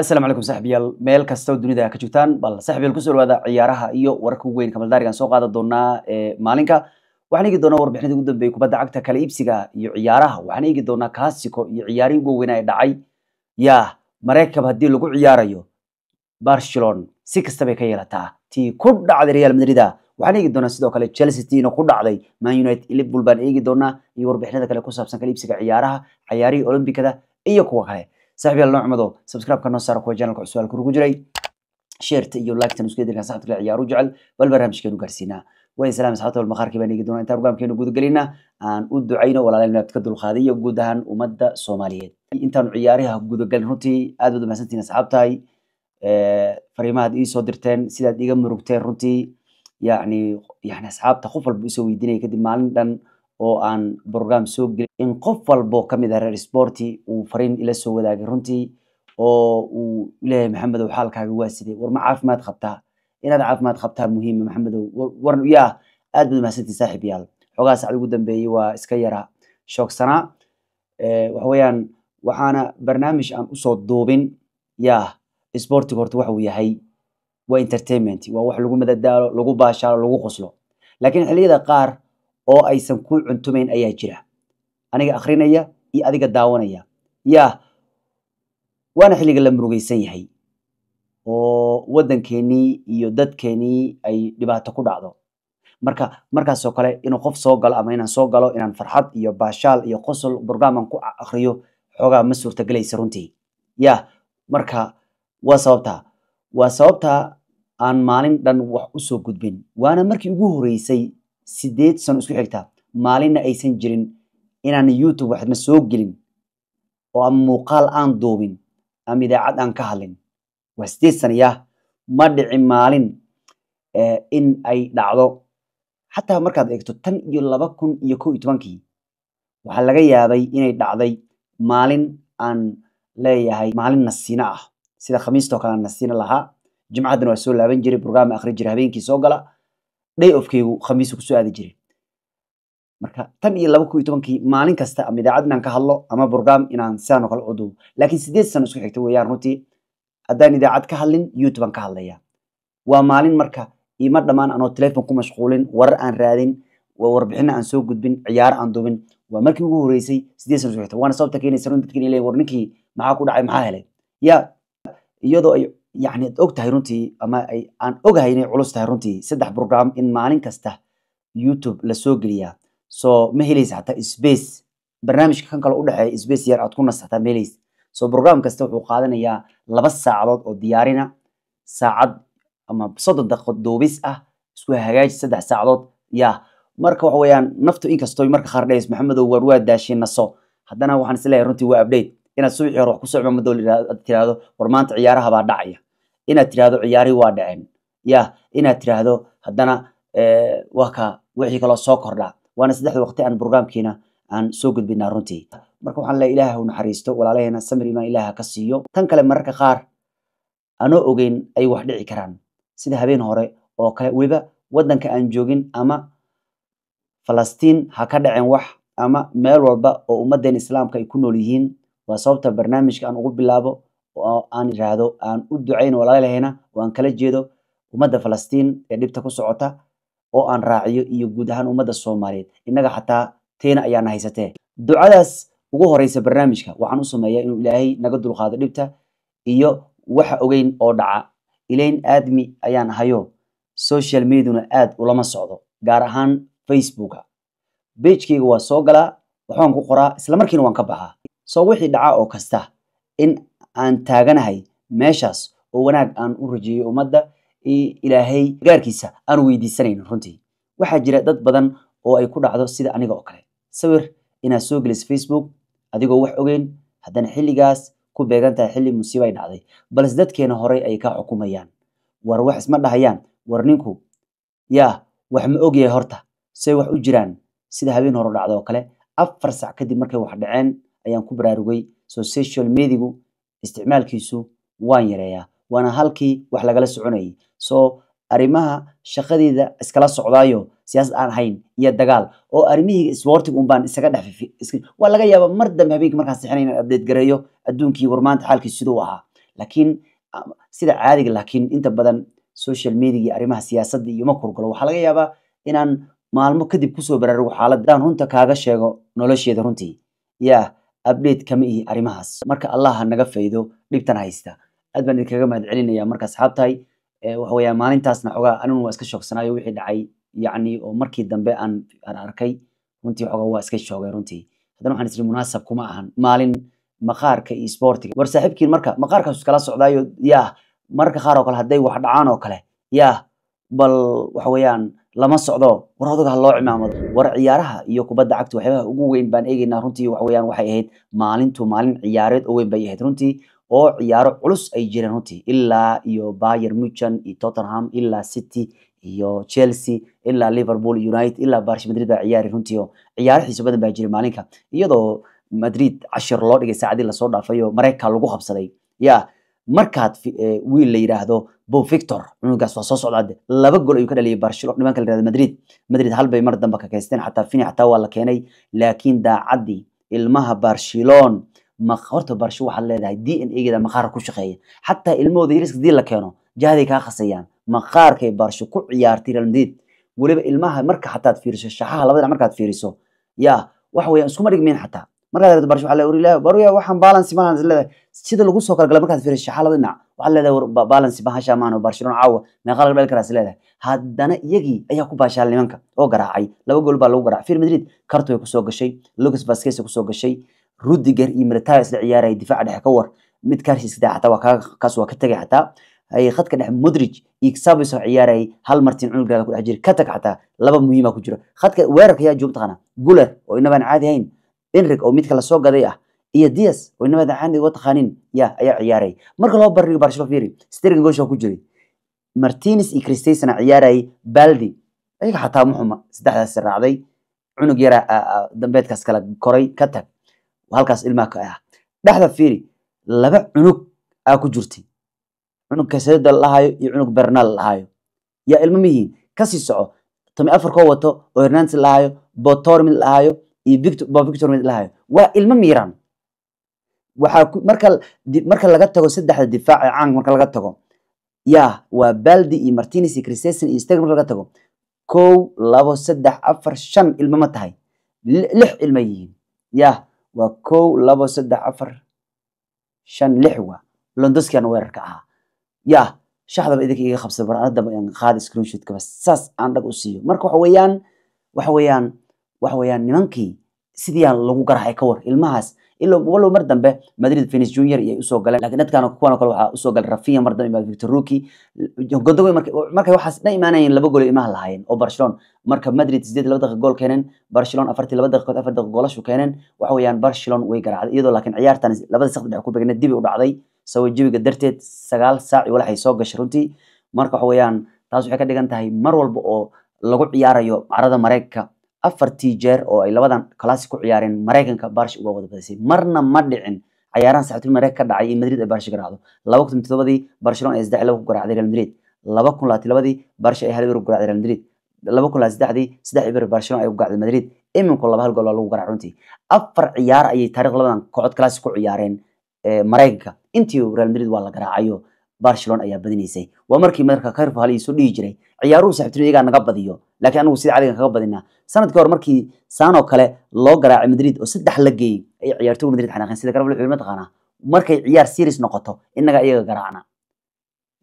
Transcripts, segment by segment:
asalaamu calaykum saxbiyaal meel kastoo dunida ka joogtaan bal saxbiyaal kusoo dhawaada ciyaaraha iyo wararka ugu weyn kamaldaarigan soo qaadan doonaa eh, maalinka waxaan eegi doonaa warbixinada ugu dambeeyay kubadda cagta kala iibsiga iyo ciyaaraha waxaan eegi doonaa kaasiko iyo ciyaarihii ugu weyna ee dhacay yaa maraykan haddii lagu ciyaarayo barcelon si kastabay ka yeelataa tii ku dhacday real madrida waxaan eegi doonaa sidoo kale chelsea tiina ku dhacday man united liverpool baan eegi doonaa iyo warbixinada kale ku saabsan kala iibsiga ciyaaraha ciyaarihii olombikada iyo kuwa kale saaxiibyaal noo cumado subscribe noo saara kuwa channelka cusub halka ugu jiray sheerta iyo like isku yedirkan saxadka la ciyaaru jecel bal barnaamijkeenu gaarsiinaa way salaam asxaabta wal maqaarkii baan eegi doonaa intaan rogaamkeenu gudagelinaa aan u ducayno walaaleel inaad ka dulqaaday guud ahaan ummadda soomaaliyeed intaanu ciyaariha gudagelin runtii aad baad umahadsantihiin asxaabtahay fariimahaad ii soo dirteen sidaad iga murugteen runtii yacni yani asxaabta qof walba isoo weydiinaya kadib maalin dhan oo aan brogram soo gelin in qof walbo ka mid ah reer sporti uu fariin ila soo wadaagay runtii oo uu leeyahay maxamedow xaalkaaga waa sidee war ma caafimaad qabtaa inaad caafimaad qabtaa muhiima maxamedow war yaa aad baad mahadsantii saaxiib xogaas ad ugu dambeeyey waa iska yara shoogsanaa eh, waxa waxaana barnaamij aan usoo duubin yaa sportiga horta waxa uu yahay waa entertainment waa wax lagu madadaalo lagu baashaalo lagu qoslo laakiin xiliyada qaar oo aysan ku cuntumayn ayaa jira aniga akhrinaya iyo adiga daawanaya yaah waana xilliga la murugaysan yahay oo waddankeenii iyo dadkeenii ay dhibaato ku dhacdo marka markaasoo kale inuu qof soo galo ama inaan soo galo inaan farxad iyo baashaal iyo qosol brogaaman ku akriyo xoogaa ma suurtagelaysa runtii yaah marka waa sababtaa waa sababtaa aan maalin dhan wax u soo gudbin waana markii ugu horreysay sideed sano isku xigtaa maalinna aysan jirin inaan youtube waxna soo gelin oo ama muuqaal aan duubin ama idaacad aan ka hadlin waa sideed sano yaah ma dhici maalin eh, in ay dhacdo xataa markaad eegto tan iyo laba kun iyo kow iyo tobankii waxaa laga yaabay inay dhacday maalin aan leeyahay maalin nasiino ah sida khamiistao kale aan nasiino lahaa jimcaddana waa soo laaban jiray brograam akri jira habeenkii soo gala day ofkeygu khamiisu kusoo aadi jiray marka tan iyo laba ku tobankii maalin kasta ama idaacad inaan ka hadlo ama brogram inaan sidaanoo kale uduubo laakiin sideed sano isku xigta weeyaan runtii haddaan idaacad ka hadlin youtube ka hadlaya waa maalin marka ima dhammaan anoo telefon ku mashquulin warar aan raadin waa warbixina aan soo gudbin ciyaaro aan duubin waa markii ugu horeysay sideed sano isku xigta waana sababta keenaysa run dadka inay war ninkii maxaa ku dhacay maxaa helay yaa iyadoo ay yani ogtahay runtii ama aan ogahay inay culus tahay runtii saddex brogram in maalin kasta youtube lasoo geliyaa so ma helaysa hataa space barnaamijka kan kale udhexeeya space yar aad ku nasaxtaa ma helaysa so program kasta wuxuu qaadanayaa laba saacadood oo diyaarina saacad ama soddon daqiiqo duubis ah isku hagaaji saddex saacadood ya marka waxa weeyaan naftu inkastoo marka qaar dhays maxamedow waar waa daashiin naso haddana waxaan isleeyahay runtii waa update inaad subaxii hore wax ku socdo madoo war maanta ciyaaraha dhacaya inaad tirahdo ciyaari waa dhaceen ya inaad tiraahdo haddana eh, waka wixii kaloo soo kordha waana saddexda waqti aan brogramkiina aan soo gudbinaa runtii marka waxaan le ilaah u naxariisto walaalaheena samir imaan ilaaha ka siiyo tan kale mararka qaar anoo ogeyn ay wax dhici karaan sida habeen hore oo kale weliba waddanka aan joogin ama falastiin ha ka dhaceen wax ama meel walba oo ummaddeen islaamka ay ku nool yihiin waa sababta barnaamijka aan ugu bilaabo aan iraahdo aan u ducayn walaalahayna oo aan kala jeedo ummadda falastiin ee dhibta ku socota oo aan raaciyo iyo guud ahaan ummadda soomaaliyeed innaga xataa teena ayaana haysatee ducadaas ugu horeysa barnaamijka waxaan u sameeyaa inuu ilaahay naga dulqaado dhibta iyo waxa ogeyn oo dhaca ilayn aadmi ayaan hayo social mediana aad ulama socdo gaar ahaan facebooka beijkayga waa soo galaa waxaan ku qoraa islamarkiina waan ka baxaa soo wixii dhaca oo kasta in aan taaganahay meeshaas oo wanaag aan u rajeeyey ummadda ilaahay gaarkiisa aan weydiisanayn runtii waxaa jira dad badan oo ay ku dhacdo sida aniga oo kale sawir inaad soo geliso facebook adigoo wax ogeyn haddana xilligaas ku beegantahay xilli musiibay dhacday balse dadkeena horey ay ka xukumayaan war wax isma dhahayaan war ninku yaa wax ma ogyahay horta say wax u jiraan sida habeen hore dhacda oo kale afar sac kadib markay wax dhaceen ayaan ku baraarugay soo social mediagu isticmaalkiisu waan yareeyaa waana halkii wax lagala soconayay soo arrimaha shaqadeeda iskala socdaayo siyaasad aan ahayn iyo dagaal oo arrimihii isboortiga unbaan isaga dhex laga yaaba mar dambe habeenkii markaan sixinay inaan update adduunkii warmaanta xaalkiis siduu ahaa laakiin ah, sida caadiga laakiin inta badan social media arrimaha siyaasadda iyo kurgalo waxaa laga yaabaa inaan maalmo kadib kusoo baraarugo xaaladda runta kaaga sheego nolosheeda runtii yah abdhate kama ihi arrimahaas marka allaha naga faydo dhibtan haysta aad baan idinkaga mahad celinaya marka asxaabtahay eh, waxaweya maalintaasna xogaa aniguna waa iska shoogsanaayo wixii dhacay yacni oo markii dambe aan arkay runtii xogaa waa iska shoogay runtii haddana waxaan isiri munaasab kuma ahan maalin maqaarka iyo sportiga war saaxiibkiin marka maqaarkaasu iskala socdaayo yaah mararka qaar oo kale hadday wax dhacaan oo kale yaah bal waxa lama socdo war odaga ha loo cimaamado war ciyaaraha iyo kubadda cagta waxyaabaha ugu weyn baan eegeynaa runtii wax waxay ahayd maalintu maalin ciyaareed oo weyn bay ahayd runtii oo ciyaaro culus ay jireen runtii ilaa iyo Bayern Munchen iyo Tottenham ilaa City iyo Chelsea ilaa Liverpool United ilaa Barca Madrid baa ciyaari runtii oo ciyaaro xiiso badan baa jiray maalinka iyadoo Madrid cashir loo dhigay saacadii lasoo soo dhaafay oo Mareykan lagu qabsaday yaa markaad wiil la yidhaahdo bo victor cunugaas waa soo socdaade laba gol ayuu ka dhaliyay barcelona nimanka la yirahdo madrid madrid hal bay mar dambe kakaysteen xataa fini xataa waa la keenay laakiin daacaddii ilmaha barcelon horta barsho waxaad leedahay d n a maqaarka ku shaqeeya xataa ilmahooda yariska dii la keeno jahday kaa khasayaan maqaarkay barsho ku ciyaartay real madrid weliba ilmaha marka xataad fiiriso shaxaha labada markaad fiiriso yaa waxa weeyaan isku ma dhigmin xataa markaad aragto barasho waxa la oran baruya waxaan balance maahan isleedahay sida lagu soo kala galay markaad fiiriso xaalada dhinac waxaa leedahay balance bahasha maahan oo barcelona caawa meeqa laga dhali karaa isleedahay haddana iyagii ayaa ku baashaal nimanka oo garaacay laba gool baa lagu garaacay real madrid karto kusoo gashay lucas vasquez kusoo gashay rudiger iyo militao isla ciyaaraya difaaca dhexe ka war mid kaarsiis xataa waa kaas waa ka tegay xataa khadka dhexe modric iyo xavis oo hal martin cunugreeda ku dhex jira ka tag xataa laba muhiima ku jira khadka weerarka ayaa joogtaqana guler oo inabaan caadi ahayn enrig oo midka lasoo gaday ah iyo dias oo inamada caaniga taqaanin ya ayaa ciyaaray marka loo barrigo barshaba fiiri sterling goosha ku jiray martinez iyo cristayson ciyaarayay baldi ayaga xataa muxuma saddexdaas raacday cunug yara dambeedkaas kala koray ka tag halkaas ilmaa ka ah dhexda fiiri laba cunug aa ku jirtay cunug kasedo lahaayo iyo cunug bernal lahaayo yaa ilma mihiin kasii soco tomi afar koo wato oo hernandes lahaayo botormid lahaayo iyo waa ilmo miiraan marka laga tago saddexda difaac ee cang marka laga tago ya waa baldi iyo martinis iyo criseson iyo steg marka laga tago kow labo saddex afar shan ilmo ma tahay lix ilmo yihiin yah waa kow labo saddex afar shan lix waa londoskan weerarka ahaa yah shaxdaba idinka iga qabsa baraan haddaba aan saas aan dhag u siiyo marka waxa weeyaan waxa weeyaan waxa nimankii sidii lagu garaxay ka war ilmahaas ilaa walow mar dambe Madrid Vinicius Junior iyo usoo galeen laakiin dadkan kuwan kale waxa usoo galay Rafinha mar dambe Victor Roque godogoy markay waxaas dhan imaanayeen laba gool imaha lahaayeen oo Barcelona marka Madrid 8 laba daqiiqo gool keeneen Barcelona 4 laba daqiiqo 4 daqiiqo goolashu keeneen waxa weeyaan Barcelona way garaacday iyadoo laakiin ciyaartan labada saqad dhex ku beegna dib u dhacday sabab jawiga darteed 9 saac walax soo gashay runtii marka waxa weeyaan taas waxay ka dhigan tahay mar walba oo lagu ciyaarayo carada Mareykanka afartii jeer oo ay labadan kalaasi ku ciyaareen maraykanka baarish uga wada badisay marna ma dhicin ciyaarahan saxaabtii maraykanka ka dhacay in madrid ay baarish garaacdo laba kun todobadii barcelona ay saddex laba ku garaacday real madrid laba kun labaatan labadii baarish ay hal eber ku garaacday real madrid laba kun labaatan saddexdii saddex eber barcelona ay ku garaacday madrid iminku laba hal gool lagu garaac runtii afar ciyaar ayay taariikh labadan kooxood kalaasi ku ciyaareen eh, maraykanka intii real madrid waa la garaacayo barcelona ayaa badinaysay waa markii marka kayrfo hal iisoo dhihi jiray ciyaaruhu saxaabtii iyagaa naga badiyo laakiin anagu sida cadigan kaga badinaa sanadkii hore markii saanoo kale loo garaacay madrid oo saddex la geeyey ay ciyaartooga madrid xanaaqeen sida garab luxuul mataqaanaa markay ciyaar series noqoto innaga iyaga garaacna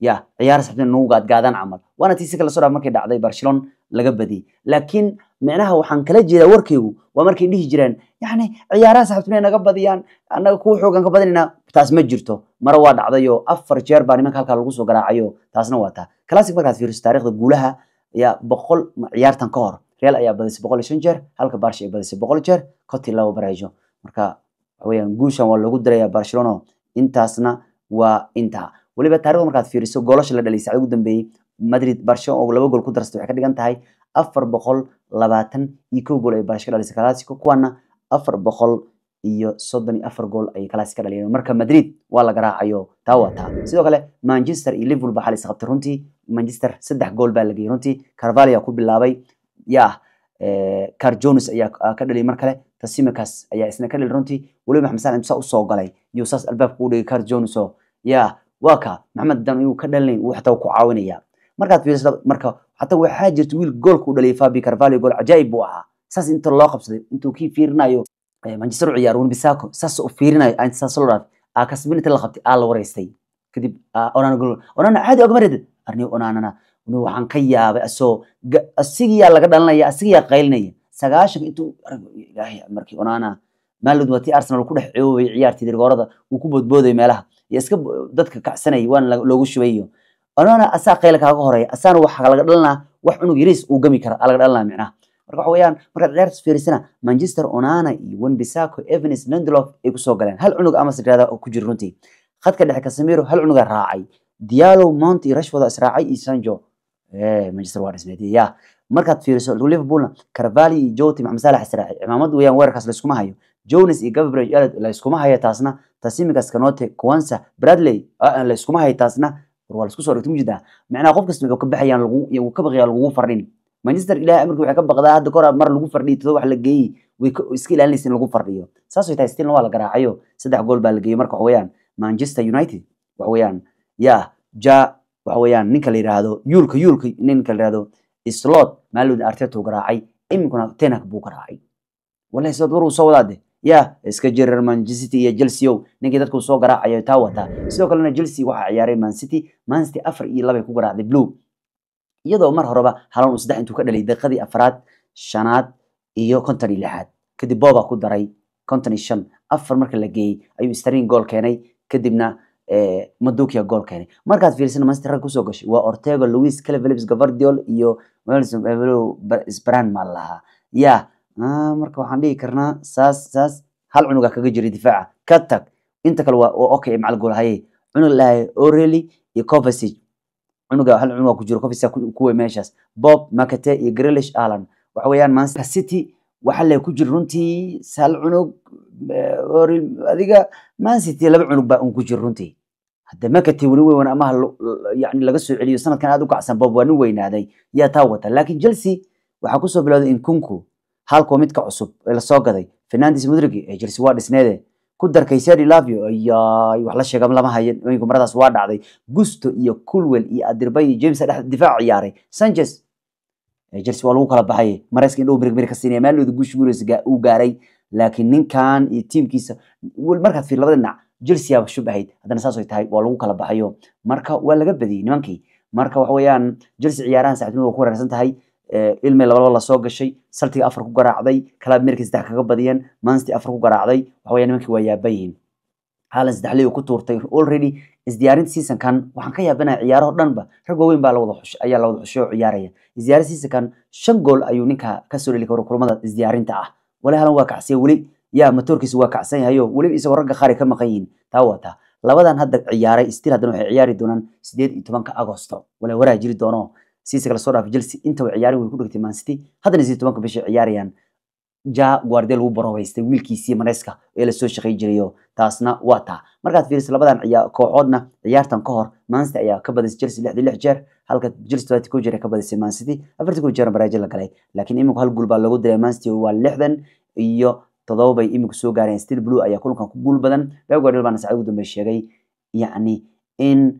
ya ciyaar sabtan nagu gaadgaadaan camal waana tii si kale markay dhacday barcelon laga badiyey laakiin micnaha waxaan kala jeedaa warkaygu waa markay dhihi jireen yacni ciyaaraha saxabtuna naga badiyaan annaga kuwa xoogan ka badinaynaa taas ma jirto mare waa dhacdayoo afar jeer baa nimanka halkaa lagu soo garaacayo taasna waa taa classic markaad fiiriso taariikhda guulaha ayaa boqol ciyaartan ka hor real ayaa badisay boqol iyo shan jeer halka barsha ay badisay boqol jeer coti laba baraajo marka waxaweyaan guushan waa lagu diraya barcelona intaasna waa intaa weliba taarikhda markaad fiiriso goolasha la dhalay saacda ugu dambeeyey madrid barsho oo laba gool ku darsta waxay ka dhigan tahay afar boqol labaatan iyo kow gool ay barsho ka dhalisay kalaasiko kuwaana afar boqol iyo soddon iyo afar gool ayay kalaasi ka dhaliyeen marka madrid waa la garaacayo taa waa taa sidoo kale manchester iyo liverpool baa xalis qabtay runtii manchester saddex gool baa la runtii carvalya ku bilaabay yaah eh, car jones ayaa ah, ka dhaliyay mar kale tasimicas ayaa isna ka dhaliyay runtii weliba maxamed salim saa usoo galay iyo saas albaabka u dhigay car jones oo yaah waa ka maxamed dan iyu ka dhalinay uu xataa ku caawinaya markaad fiirsato marka xataa waxaa jirta wiil goolka u dhaliyay fabi carvalyo gool cajaa'ib buu ahaa saas inta loo qabsaday intuu kii fiirinayo Eh, manchester u ciyaar wan-bisaco saas u fiirinayo antisasolodaf aa kasbinita la qabtay aa la wareystay kadib onana gol onana caadi ogama redid arni onanana unu waxaan ka yaabay asoo asigiyaa laga dhalinaya asigiyaa qaylinaya sagaashanka intuu ilaahay markii onana maalod waa arsenal ku dhex coobay ciyaartii dirgoorada uu ku boodbooday meelaha iyo iska dadka kacsanayay waana loogu shubayo onana asaa qayla kaaga horeeya asaana waxaa laga dhalinaa wax cunug yariis uu gami kara aa dhalinaa micnaha marka waxa weeyaan marka dheers fiirisana Manchester Onana iyo Wan Bissaka Evans ay ku galeen hal cunug ama sidraada oo ku jira runtii khadka dhexe Casemiro hal cunug raacay Diallo Mount iyo Rashford israacay iyo Sancho Manchester waa dhismeeyay ya markaad fiiriso Liverpoolna Carvalho iyo Jota Maxamed Salah israacay cimaamad weeyaan weerarkaas la hayo Jones iyo Gabriel Alad la isku taasna Tasimikas Kanote Kwanza Bradley ah, ah, la isku taasna war waa la dhigtay mujida macnaa qof kasta wuxuu ka baxayaan lagu iyo ka baqayaa minister ilahay amarki waxay ka baqdaa hadda kor mar lagu fardhiyo wax la geeyey iska ilaalinaysa in lagu fardhiyo saas tahay stilna waa la garaacayo saddex gool baa la geeyey marka waxa manchester united waxa yaa ja waxa ninka la yidhaahdo yuulka yuulka ninka la yidhaahdo slot maalodin arteta uu garaacay iminkuna tenak buu garaacay wallahi sidood war uu soo wadaade ya iska jirar mancity iyo chelsea ninkii dadku soo garaacaya taa wataa sidoo kalena chelsea waxaa ciyaaray mancity mancity afar iyo labay ku garaacday blue iyadoo mar horeba hal saddex intuu ka dhalay daqiiqadii afraad shanaad iyo konton iyo lixaad kadib booba ku daray konton iyo shan afar marka la geeyey ayuu starin gool keenay kadibna eh, madukia gool keenay markaad fiirsana manchester rag kusoo gashay waa ortego louis clevelis gavardiol iyo sbran maa lahaa ya marka waxaan dhihi karnaa saas saas hal cunuga kaga jiray difaaca ka inta kale waa okay macalguulahaye cunug lahay orely iyo covasage cunuga hal cunug ku jiro kofisa kuwe meeshaas bob makate iyo grelish allan waxa weyaan manchester city waxa le ku jir runtii hal cunug eh, adiga mancity laba cunug baa un ku jiro runtii hadda makate weli weyn amaha yani laga soo celiyo sanadkan aad u kacsan bob waa nin weynaaday yaa taa wata laakiin chelsea waxaa kusoo bilowday in kunku halkoo midka cusub ee lasoo gaday fernandes mudrigi ee chelsea waa dhisneede ku darkay seri lavio ayaay wax la sheega lama hayan imanku maradaas waa dhacday gusto iyo culwell iyo adirbay iyo james dhex difaac ciyaaray sanchez chelsea waa lagu kala baxay mareyska indhow mirigmiri ka siinaya maalooda guusha guureysa uu gaaray laakiin ninkan iyo tiimkiisa markaad fiir labada dhinac chelsea aba haddana saas tahay waa lagu kala baxayo marka waa laga badiyey nimankii marka waxa weeyaan chelsea ciyaarahan saaxiibtinimada ku wareersan tahay ilmay labalaba lasoo gashay saltiga afar ku garaacday kalaab merkii saddex kaga badiyeen manstii afar ku garaacday waxawaya nimankii waa yaabayihiin haalan saddex liigu ku tuurtay already isdiyaarinta seasonkan waxaan ka yaabanaya ciyaaraho dhanba rag waaweyn baa lawada xush ayaa lawada xushay ciyaaraya isdiyaarinta seasonkan shan gool ayuu ninka kasoo dheli karo kulamada isdiyaarinta ah wali halan waa kacsiya weli yaa matoorkiisa waa kacsan yahayo weliba isagoo ragga qaari ka maqan yihiin taa waa taa labadan hadda ciyaaray stil haddana waxay ciyaari doonaan sideed iyo tobanka agosto wala waraa jiri doono si kala soo dhaaf Chelsea inta way ciyaareen way ku dhigtay Man City haddana 12 bishay ciyaarayaan ja Guardiola wuu barawaystay wiilkiisii Mareska ee la soo shaqeyn taasna waa taa markaad fiiriso labadan kooxoodna ciyaartan ka hor Man ayaa ka badisay Chelsea 6 jeer halka Chelsea ay ku ka badisay Man City afartii jeer Brazil la galay laakiin iminku hal gool baa lagu diray Man waa 60 iyo toddoba bay iminku soo gaareen Steel Blue ayaa kulankan ku guul badan Pep Guardiola bana saacad ugu dambeeyay sheegay yacni in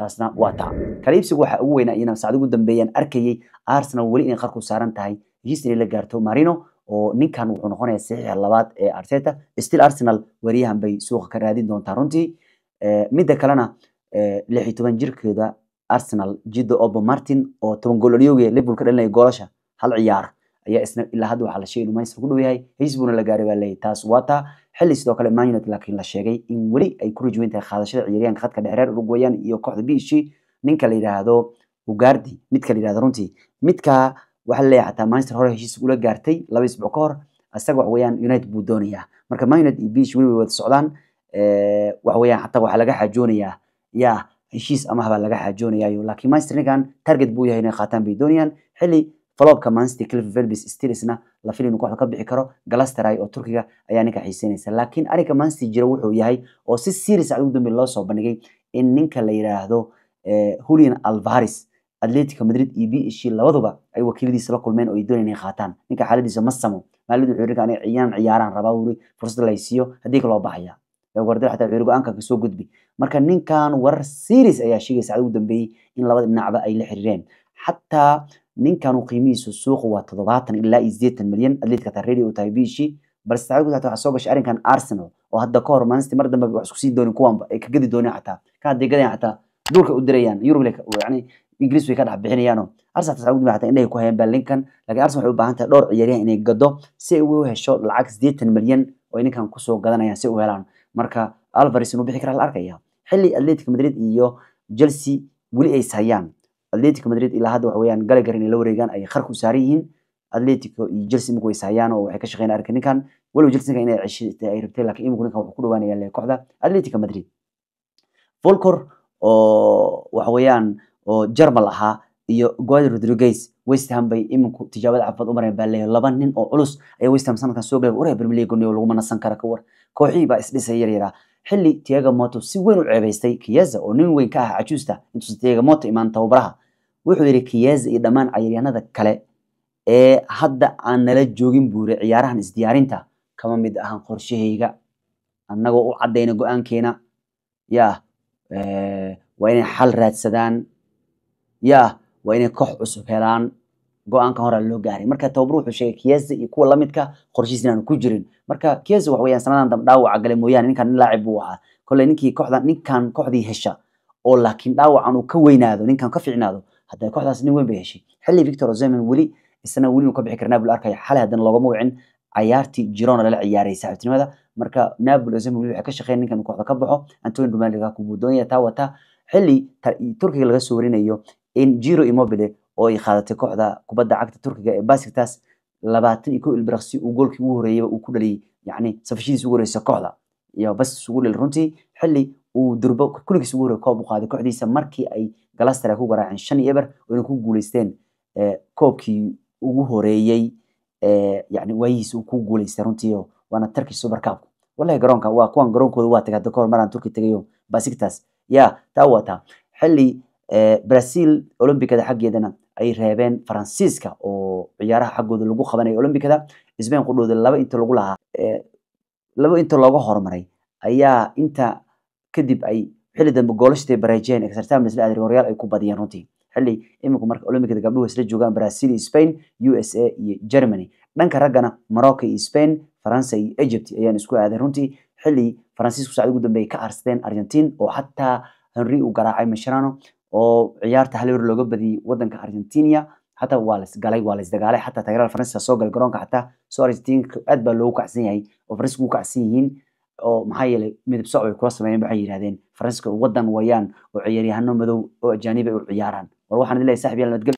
taasna waa taa kala iibsigu waxaa ugu weynaa iyana saacad ugu dambeeyaan arkayay Arsenal wali inay qarku saaran tahay heshiis inay la gaarto Marino oo ninkan wuxuu noqonayaa saxiixa labaad ee Arteta still Arsenal wariyahan bay suuqa ka raadin doontaa runtii eh, midda kalena eh, lix iyo toban jirkeeda Arsenal Jiddo Obo Martin oo toban gool oliyooge Liverpool ka dhalinaya goolasha hal ciyaar ayaa isna ilaa hadda waxaa la sheegay inuu Manchester ku dhow yahay heshiis buuna la gaaray baa leeyahay taas waa taa xili sidoo kale man united laakiin la sheegay in weli ay ku rajweyn qaadashada ciyaaryahanka khadka dhexreer uruguayan iyo kooxda b c ninka la yidhaahdo ugaardi midka la yidhahdo runtii midka waxaa laleeyahay xataa manchester hore heshiis ula gaartay laba isbuuc ka hor isaga waxa united buu doonayaa marka man united iyo b c weli way wada socdaan waxa xataa waxaa laga xaajoonayaa yaa heshiis amah baa laga xaajoonayaa laakiin manchester ninkan target buu yahay inay qaataan bay doonayaan xilli فلوب كمان ستيكل فيربس ستيرسنا لا فيلم كوخ ka bixi karo galasteray oo turkiga ayaa ninka xiiseynaysa laakiin ariga man jira wuxuu yahay oo si serious ay ah u loo soo bandhigay in ninka la yiraahdo eh, Julian Alvarez Atletico Madrid iyo e PSG labaduba ay wakiiladiisa la kulmeen oo ay doonayeen qaataan ninka xaaladiisa ma samo maalidu wuxuu yiri inay ciyaan ciyaaraan rabaa wuri fursad la siiyo hadii baxaya Guardiola xataa wuxuu go'aanka ka soo gudbi marka ninkan war serious ayaa sheegaysa ugu dambeeyay in labada dhinacba ay la xiriireen xataa ninkanu qiimihiisu suuqa waa toddobaatan ilaa iyo sideetan milyan adliidka taa radio tahay bishii balse sacuudi xataa waxaa soo gashay arrinkan arsenal oo hadda ka hor maalintii mar dambe wax isku sii doonin kuwanba ay ka gadi dooneen xataa ka hadday xataa duulka u dirayaan yurub yani ingiriis way ka dhex bixinayaano arsenal xataa sacuudi xataa indhahay ku hayaan baa linkan laakiin arsenal waxay u baahan tahay dhowr ciyaaryahan inay gado si ay u hesho lacag sideetan milyan oo ninkan kusoo gadanayaan si u helaan marka alvares inuu bixi karaa la arkaya xilli atletic madrid iyo chelsea weli ay hayaan atletico madrid ilaa hadda waxa weeyaan gala la wareegaan ay qarku saaran yihiin atletico iyo chelsea iminka way sahayaan oo waxay ka shaqeynayaan arka ninkan walow chelsea inay ceshitay ay rabtay laakiin iminka ninkan wuxuu ku dhawaanaya le kooxda atletico madrid volkor oo waxa oo jarmal ahaa iyo guadi rodriguez west bay iminku tijaabada cafad u mareen baa leeyahay laba nin oo culus ayaa west sanadkan soo galay waraya premier league oo kara ka war kooxii baa isdhisay yar ah. xilli tiaga moto si weyn u ceebaystay kiyaza oo nin weyn ka ah cajuusta intuusan tiaga moto imaan tababaraha wuxuu yidhi kiyazi iyo dhammaan cayaaryahanada kale ee hadda aan nala joogin buuri ciyaarahan isdiyaarinta kama mid ahan qorshahayga annagoo u caddayna go-aankeena yaah eh, waa inay xal raadsadaan yaah waa inay koox cusub helaan go-aanka loo gaaray marka tababar wuxuu sheegay kiyazi iyo kuwa lamidka qorshihiis inaan ku jirin marka kiyazi wax weeyaan sanadan dam dhaawaca gale mooyaane ninkan nin laacib buu ahaa kolley ninkii kooxdan ninkan kooxdii hesha oo laakiin dhaawacan uu ka weynaado ninkan ka fiicnaado hadda kooxdaas nin weyn bay heshay xilli victor ozeman weli isna weli uu ka bixi kara napoli arkaya xalay haddana loogama wicin cayaartii girona lala ciyaaray saaxiibtinimada marka napoli ozeman weli waxay ka shaqeyn ninkan kooxda ka baxo antoni rumaliga kubudonya taa wata xilli turkiga laga soo warinayo in giro immobile oo ay qaadatay kooxda kubadda cagta turkiga ee basiktaas labaatan iyo kow ilbiraqsi uu goolkii ugu horreeyay uu ku dhaliyay yacni safashadiis ugu horreysa kooxda iyo bas isugu dhali runtii xilli uu durbo kuligiis ugu horreey koob u qaaday kooxdiisa markii ay galaster ay ku garaaceen shan iyo eber wayna ku guuleysteen koobkii ugu horeeyey yani waayihiis uu ku guuleystay runtii waana turkish super cup wallahi garoonka waa kuwan garoonkooda waa tagay hadda kahor maraan turki tagayo basictas ya taa waa taa xilli brazil olombicada xaggeedana ay reebeen faransiiska oo ciyaaraha xaggooda lagu qabanaya olombicada sbain qudhooda laba inta lagu lahaa laba inta looga hormaray ayaa inta kadib ay xilli dambe goolashta baraajeen ee sartaam isla aadir horyaal ay ku badiyeen runtii xilli iminku marka olympiada gabdhuhu isla joogaan brazil iyo spain u s a iyo germany dhanka raggana morocco iyo spain faransa iyo egypt ayaan isku aadeen runtii xilli faransiisku saacad ugu dambeeyay ka arsadeen argentine oo xataa henry uu garaacay mashrano oo ciyaarta hal looga badiyey wadanka argentinia حتى والس قالي والس دقالي حتى تغير الفرنسا سوق الجرونك حتى سوري تين أدبر لو كعسين هاي وفرنسا كو كعسين أو محايلة مدب سعوي كواسة ما ينبعي هذين faransiiska wadan wayaan oo ciyaaryahaano madow oo ajaaniba u ciyaaraan war waxaan leeyahay saaxiib yaal nabadgelyo